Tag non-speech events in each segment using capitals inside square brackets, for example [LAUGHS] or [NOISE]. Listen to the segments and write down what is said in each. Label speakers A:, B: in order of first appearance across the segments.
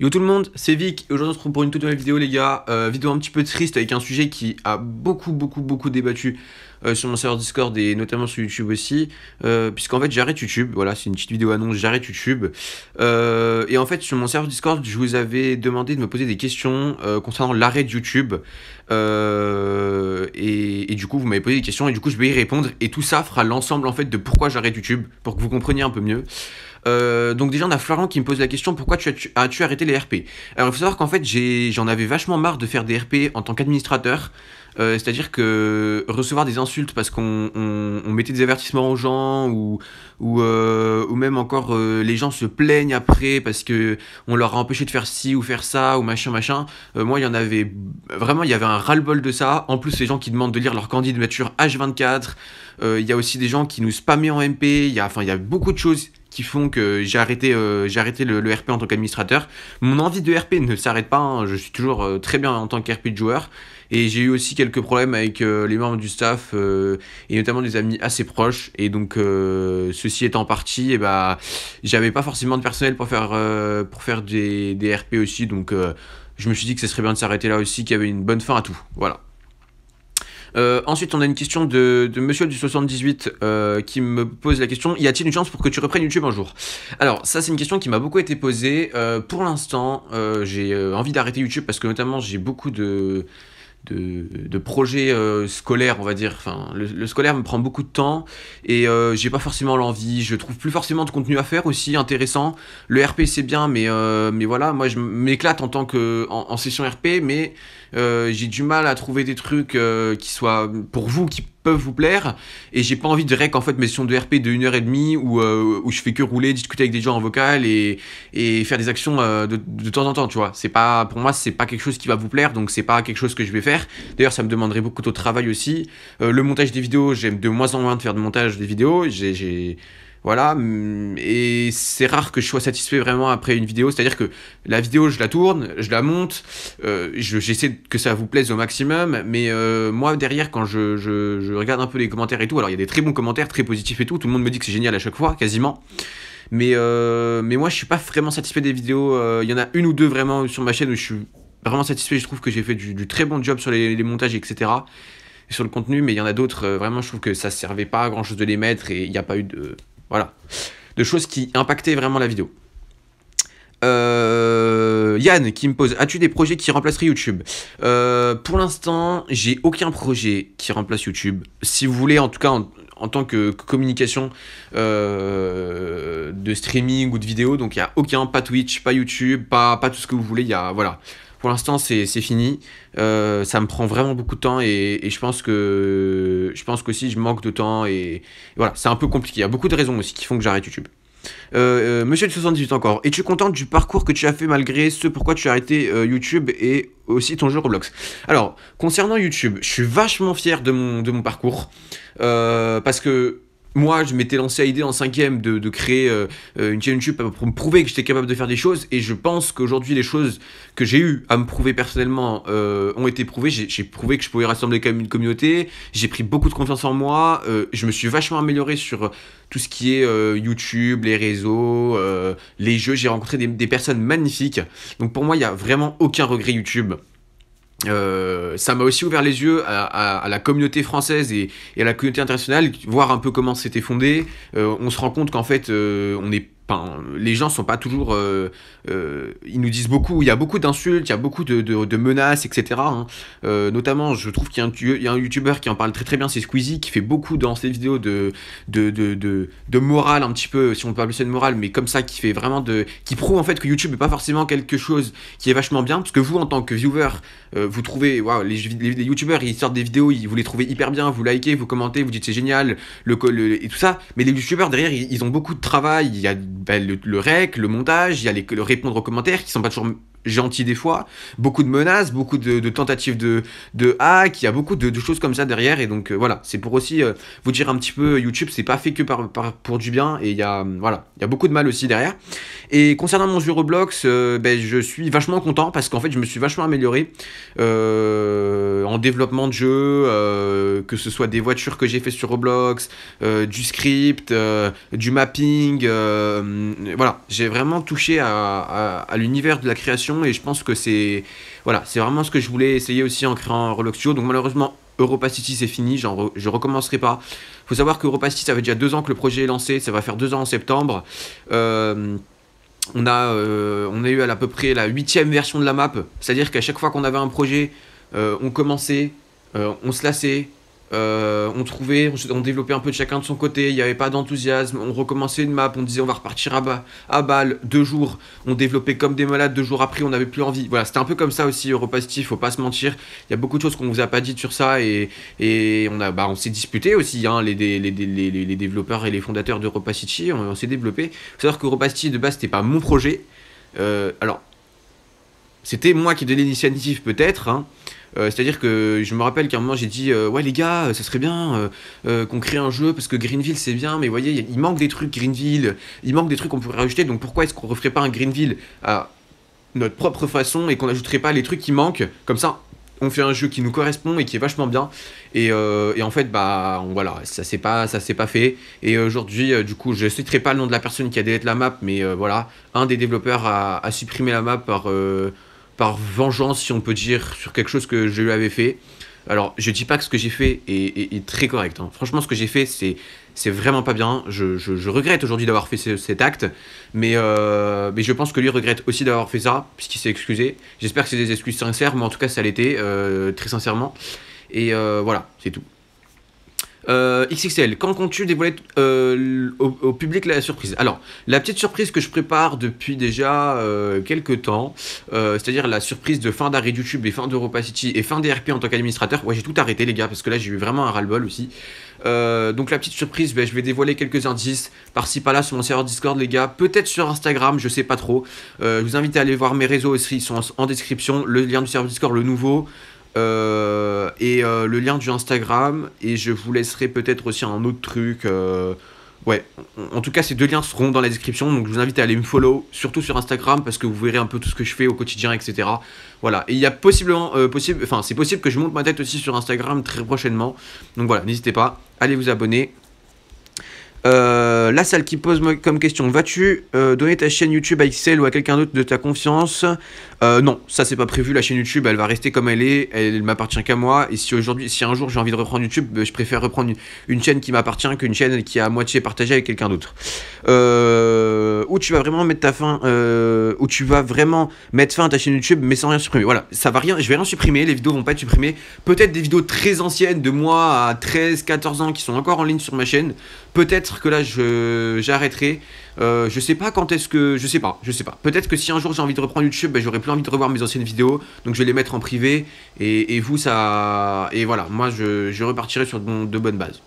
A: Yo tout le monde, c'est Vic et aujourd'hui on se retrouve pour une toute nouvelle vidéo les gars, euh, vidéo un petit peu triste avec un sujet qui a beaucoup beaucoup beaucoup débattu euh, sur mon serveur Discord et notamment sur YouTube aussi, euh, puisqu'en fait j'arrête YouTube, voilà c'est une petite vidéo annonce, j'arrête YouTube, et en fait sur mon serveur Discord je vous avais demandé de me poser des questions concernant l'arrêt de YouTube, et, du coup vous m'avez posé des questions et du coup je vais y répondre, et tout ça fera l'ensemble en fait de pourquoi j'arrête YouTube, pour que vous compreniez un peu mieux. Euh, donc déjà, on a Florent qui me pose la question pourquoi tu as-tu arrêté les RP Alors il faut savoir qu'en fait, j'en avais vachement marre de faire des RP en tant qu'administrateur. Euh, c'est-à-dire que recevoir des insultes parce qu'on mettait des avertissements aux gens ou, ou, euh, ou même encore les gens se plaignent après parce que on leur a empêché de faire ci ou faire ça ou machin machin. moi, il y en avait vraiment, il y avait un ras-le-bol de ça. En plus, les gens qui demandent de lire leur candidature H24. Il y a aussi des gens qui nous spammaient en MP. enfin, il y a beaucoup de choses font que j'ai arrêté, euh, j'ai arrêté le, RP en tant qu'administrateur. Mon envie de RP ne s'arrête pas, hein. je suis toujours euh, très bien en tant qu'RP de joueur. Et j'ai eu aussi quelques problèmes avec euh, les membres du staff et notamment des amis assez proches. Et donc, ceci étant parti, et eh bah, ben, j'avais pas forcément de personnel pour faire, pour faire des, des RP aussi. Donc, je me suis dit que ce serait bien de s'arrêter là aussi, qu'il y avait une bonne fin à tout. Voilà. Euh, ensuite, on a une question de, de monsieur du 78 euh, qui me pose la question Y a-t-il une chance pour que tu reprennes YouTube un jour Alors, ça, c'est une question qui m'a beaucoup été posée. Euh, pour l'instant, euh, j'ai envie d'arrêter YouTube parce que, notamment, j'ai beaucoup de de, projets euh, scolaires, on va dire. Enfin, le, scolaire me prend beaucoup de temps et euh, j'ai pas forcément l'envie. Je trouve plus forcément de contenu à faire aussi intéressant. Le RP c'est bien, mais euh, mais voilà, moi je m'éclate en tant que en session RP, mais j'ai du mal à trouver des trucs qui soient pour vous qui vous plaire. Et j'ai pas envie de rec en fait mes sessions de RP de 1h30 où, euh, où je fais que rouler, discuter avec des gens en vocal et, et faire des actions euh, de, temps en temps, tu vois. C'est pas, pour moi, c'est pas quelque chose qui va vous plaire, donc c'est pas quelque chose que je vais faire. D'ailleurs, ça me demanderait beaucoup de travail aussi. Euh, le montage des vidéos, j'aime de moins en moins de faire de montage des vidéos. J'ai voilà, mm, et c'est rare que je sois satisfait vraiment après une vidéo. C'est-à-dire que la vidéo, je la tourne, je la monte, euh, j'essaie que ça vous plaise au maximum, mais euh, moi, derrière, quand je, regarde un peu les commentaires et tout, alors il y a des très bons commentaires, très positifs et tout, tout le monde me dit que c'est génial à chaque fois, quasiment. Mais, euh, mais moi, je suis pas vraiment satisfait des vidéos. Il y en a une ou deux vraiment sur ma chaîne où je suis vraiment satisfait. Je trouve que j'ai fait du, très bon job sur les, montages, etc sur le contenu, mais il y en a d'autres, vraiment, je trouve que ça servait pas à grand chose de les mettre et il n'y a pas eu de, voilà. De choses qui impactaient vraiment la vidéo. Euh, Yann qui me pose As-tu des projets qui remplaceraient YouTube euh, Pour l'instant, j'ai aucun projet qui remplace YouTube. Si vous voulez, en tout cas, en, tant que communication euh, de streaming ou de vidéo, donc il n'y a aucun, pas Twitch, pas YouTube, pas, pas tout ce que vous voulez. Il y a, voilà pour l'instant, c'est fini. Euh, ça me prend vraiment beaucoup de temps et, je pense que je pense aussi je manque de temps et, voilà, c'est un peu compliqué. Il y a beaucoup de raisons aussi qui font que j'arrête YouTube. Euh, euh, monsieur de 78 encore, es-tu content du parcours que tu as fait malgré ce pourquoi tu as arrêté YouTube et aussi ton jeu Roblox Alors, concernant YouTube, je suis vachement fier de mon, de mon parcours parce que moi, je m'étais lancé à l'idée en cinquième de, de créer euh, euh, une chaîne YouTube pour me prouver que j'étais capable de faire des choses. Et je pense qu'aujourd'hui, les choses que j'ai eues à me prouver personnellement euh, ont été prouvées. J'ai prouvé que je pouvais rassembler quand même une communauté. J'ai pris beaucoup de confiance en moi. je me suis vachement amélioré sur tout ce qui est YouTube, les réseaux, les jeux. J'ai rencontré des, des personnes magnifiques. Donc pour moi, il n'y a vraiment aucun regret YouTube. Euh, ça m'a aussi ouvert les yeux à, la communauté française et, à la communauté internationale, voir un peu comment c'était fondé. Euh, on se rend compte qu'en fait, euh, on est les gens sont pas toujours. Euh, euh, ils nous disent beaucoup, il y a beaucoup d'insultes, il y a beaucoup de, menaces, etc. Hein. Euh, notamment, je trouve qu'il y a un, youtuber youtubeur qui en parle très très bien, c'est Squeezie, qui fait beaucoup dans ses vidéos de, de, morale, un petit peu, si on peut appeler de morale, mais comme ça, qui fait vraiment de. qui prouve en fait que YouTube n'est pas forcément quelque chose qui est vachement bien, parce que vous, en tant que viewer, vous trouvez. les, les, youtubeurs, ils sortent des vidéos, ils, vous les trouvez hyper bien, vous likez, vous commentez, vous dites c'est génial, le, et tout ça, mais les youtubeurs derrière, ils, ils ont beaucoup de travail, il y a ben, le, rec, le montage, il y a les, le répondre aux commentaires qui sont pas toujours gentil des fois, beaucoup de menaces, beaucoup de, tentatives de, de, hack, il y a beaucoup de, choses comme ça derrière, et donc euh, voilà, c'est pour aussi euh, vous dire un petit peu, YouTube, c'est pas fait que par, pour du bien, et il y a, euh, voilà, y a beaucoup de mal aussi derrière. Et concernant mon jeu Roblox, ben, je suis vachement content, parce qu'en fait, je me suis vachement amélioré en développement de jeu, que ce soit des voitures que j'ai fait sur Roblox, du script, du mapping, voilà, j'ai vraiment touché à l'univers de la création et je pense que c'est voilà, c'est vraiment ce que je voulais essayer aussi en créant show. Donc malheureusement, Europa City c'est fini, je je recommencerai pas. Faut savoir qu'Europa City ça fait déjà deux ans que le projet est lancé, ça va faire deux ans en septembre. Euh, on a, euh, on a eu à, peu près la huitième version de la map, c'est-à-dire qu'à chaque fois qu'on avait un projet, euh, on commençait, on se lassait, euh, on trouvait, on, développait un peu de chacun de son côté, il n'y avait pas d'enthousiasme, on recommençait une map, on disait on va repartir à, bas, à balle, deux jours, on développait comme des malades, deux jours après on n'avait plus envie. Voilà, c'était un peu comme ça aussi ne faut pas se mentir, il y a beaucoup de choses qu'on vous a pas dites sur ça et, on, a, bah, on s'est disputé aussi, hein, les, les, développeurs et les fondateurs d'Europacity, on, on s'est développé. Faut savoir qu'Europacity de base c'était pas mon projet, euh, alors c'était moi qui ai donné l'initiative peut-être, hein, euh, c'est-à-dire que je me rappelle qu'à un moment j'ai dit euh, ouais les gars, ça euh, serait bien qu'on crée un jeu parce que Greenville c'est bien, mais vous voyez il manque des trucs Greenville, il manque des trucs qu'on pourrait rajouter, donc pourquoi est-ce qu'on referait pas un Greenville à notre propre façon et qu'on n'ajouterait pas les trucs qui manquent comme ça on fait un jeu qui nous correspond et qui est vachement bien et, et en fait bah voilà ça s'est pas ça s'est pas fait et aujourd'hui du coup je citerai pas le nom de la personne qui a de la map mais voilà un des développeurs a, a supprimé la map par par vengeance, si on peut dire, sur quelque chose que je lui avais fait. Alors, je dis pas que ce que j'ai fait est, très correct. Hein. Franchement, ce que j'ai fait, c'est c'est vraiment pas bien. Je, regrette aujourd'hui d'avoir fait cet acte, mais, euh, mais je pense que lui regrette aussi d'avoir fait ça, puisqu'il s'est excusé. J'espère que c'est des excuses sincères, mais en tout cas, ça l'était, euh, très sincèrement. Et euh, voilà, c'est tout. Euh, XXL, quand comptes-tu dévoiler euh, au, public la surprise Alors, la petite surprise que je prépare depuis déjà euh, quelques temps, euh, c'est-à-dire la surprise de fin d'arrêt YouTube et fin d'Europa City et fin d'ERP en tant qu'administrateur. Ouais, j'ai tout arrêté, les gars, parce que là, j'ai eu vraiment un ras-le-bol aussi. donc, la petite surprise, ben, je vais dévoiler quelques indices par-ci par-là sur mon serveur Discord, les gars. Peut-être sur Instagram, je sais pas trop. je vous invite à aller voir mes réseaux aussi, ils sont en description. Le lien du serveur Discord, le nouveau. Euh, et euh, le lien du Instagram. Et je vous laisserai peut-être aussi un autre truc. Euh, ouais, en, tout cas, ces deux liens seront dans la description. Donc je vous invite à aller me follow, surtout sur Instagram, parce que vous verrez un peu tout ce que je fais au quotidien, etc. Voilà. Et il y a possiblement. possible, enfin, c'est possible que je monte ma tête aussi sur Instagram très prochainement. Donc voilà, n'hésitez pas. Allez vous abonner. Euh, la salle qui pose comme question, vas-tu euh, donner ta chaîne YouTube à Excel ou à quelqu'un d'autre de ta confiance euh, Non, ça c'est pas prévu, la chaîne YouTube elle va rester comme elle est, elle m'appartient qu'à moi, et si aujourd'hui, si un jour j'ai envie de reprendre YouTube, ben, je préfère reprendre une chaîne qui m'appartient qu'une chaîne qui est à moitié partagée avec quelqu'un d'autre. où tu vas vraiment mettre ta fin, où tu vas vraiment mettre fin à ta chaîne YouTube mais sans rien supprimer. Voilà, ça va rien, je vais rien supprimer, les vidéos vont pas être supprimées, peut-être des vidéos très anciennes de moi à 13, 14 ans qui sont encore en ligne sur ma chaîne, peut-être que là j'arrêterai. Euh, je sais pas quand est-ce que. Je sais pas, je sais pas. Peut-être que si un jour j'ai envie de reprendre YouTube, ben, j'aurai plus envie de revoir mes anciennes vidéos. Donc je vais les mettre en privé. Et, vous, ça. Et voilà, moi je, repartirai sur de bonnes bases.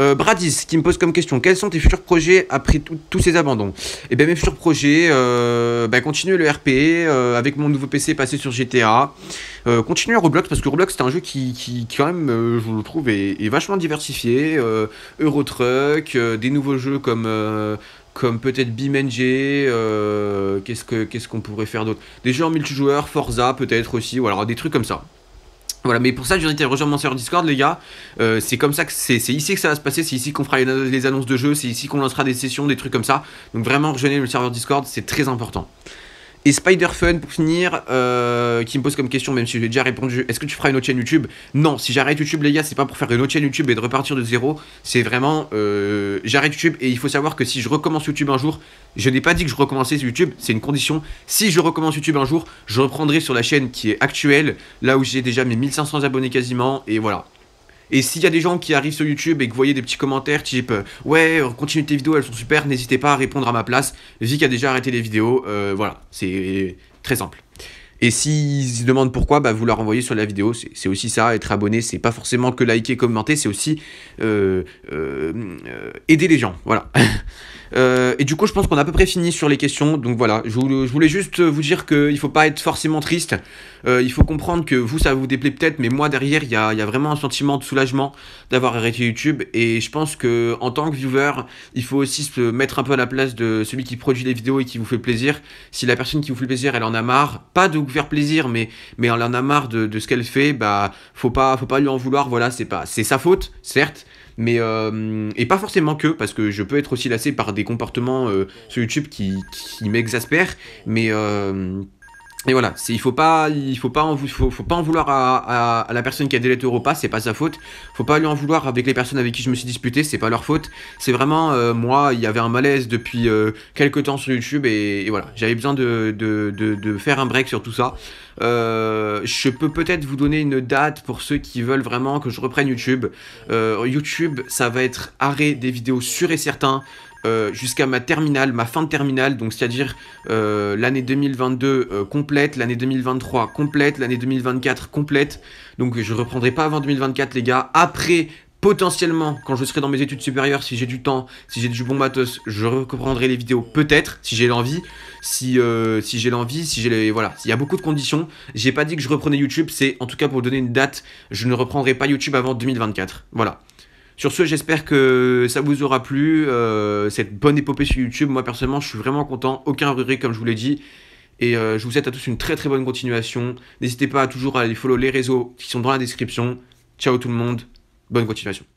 A: Euh, Bradis qui me pose comme question quels sont tes futurs projets après tous ces abandons Et eh bien mes futurs projets, euh, ben, continuer le RP euh, avec mon nouveau PC passé sur GTA, continuer Roblox parce que Roblox c'est un jeu qui, quand même je le trouve est, vachement diversifié, Euro Truck, des nouveaux jeux comme comme peut-être BeamNG, qu'est-ce qu'on pourrait faire d'autre Des jeux en multijoueur, Forza peut-être aussi, ou alors des trucs comme ça. Voilà, mais pour ça, je vous invite à rejoindre mon serveur Discord, les gars. Euh, c'est comme ça que c'est ici que ça va se passer. C'est ici qu'on fera les, annonces de jeu. C'est ici qu'on lancera des sessions, des trucs comme ça. Donc vraiment, rejoignez le serveur Discord, c'est très important. Et Spider-Fun, pour finir, euh, qui me pose comme question, même si j'ai déjà répondu, est-ce que tu feras une autre chaîne YouTube Non, si j'arrête YouTube, les gars, c'est pas pour faire une autre chaîne YouTube et de repartir de zéro. C'est vraiment, euh, j'arrête YouTube et il faut savoir que si je recommence YouTube un jour, je n'ai pas dit que je recommençais YouTube, c'est une condition. Si je recommence YouTube un jour, je reprendrai sur la chaîne qui est actuelle, là où j'ai déjà mes 1500 abonnés quasiment, et voilà. Et s'il y a des gens qui arrivent sur YouTube et que vous voyez des petits commentaires type Ouais, continue tes vidéos, elles sont super, n'hésitez pas à répondre à ma place. Vic a déjà arrêté les vidéos, euh, voilà, c'est très simple. Et s'ils se demandent pourquoi, bah, vous leur envoyez sur la vidéo. C'est aussi ça, être abonné, c'est pas forcément que liker, commenter, c'est aussi euh, euh, euh, aider les gens. Voilà. [LAUGHS] et du coup, je pense qu'on a à peu près fini sur les questions. Donc voilà, je, voulais juste vous dire qu'il ne faut pas être forcément triste. il faut comprendre que vous, ça vous déplaît peut-être, mais moi, derrière, il y a, vraiment un sentiment de soulagement d'avoir arrêté YouTube. Et je pense que en tant que viewer, il faut aussi se mettre un peu à la place de celui qui produit les vidéos et qui vous fait plaisir. Si la personne qui vous fait plaisir, elle en a marre, pas de faire plaisir, mais, mais elle en a marre de, ce qu'elle fait, bah, faut pas, faut pas lui en vouloir, voilà, c'est pas, c'est sa faute, certes, mais euh, et pas forcément que parce que je peux être aussi lassé par des comportements euh, sur YouTube qui, qui m'exaspèrent mais euh, et voilà, il faut pas, il faut pas en, pas en vouloir à, à, la personne qui a délaité Europa, c'est pas sa faute. Faut pas lui en vouloir avec les personnes avec qui je me suis disputé, c'est pas leur faute. C'est vraiment euh, moi, il y avait un malaise depuis euh, quelques temps sur YouTube et, voilà, j'avais besoin de, de, de, faire un break sur tout ça. Euh, je peux peut-être vous donner une date pour ceux qui veulent vraiment que je reprenne YouTube. Euh, YouTube, ça va être arrêt des vidéos sûr et certain. Euh, jusqu'à ma terminale, ma fin de terminale, donc c'est-à-dire l'année 2022 complète, l'année 2023 complète, l'année 2024 complète. Donc je reprendrai pas avant 2024 les gars. Après Potentiellement, quand je serai dans mes études supérieures, si j'ai du temps, si j'ai du bon matos, je reprendrai les vidéos peut-être, si j'ai l'envie, si, euh, si j'ai l'envie, si j'ai les... Voilà, il y a beaucoup de conditions. J'ai pas dit que je reprenais YouTube, c'est en tout cas pour donner une date, je ne reprendrai pas YouTube avant 2024. Voilà. Sur ce, j'espère que ça vous aura plu, euh, cette bonne épopée sur YouTube. Moi, personnellement, je suis vraiment content. Aucun regret, comme je vous l'ai dit. Et euh, je vous souhaite à tous une très très bonne continuation. N'hésitez pas à toujours aller follow les réseaux qui sont dans la description. Ciao tout le monde. Bonne continuation.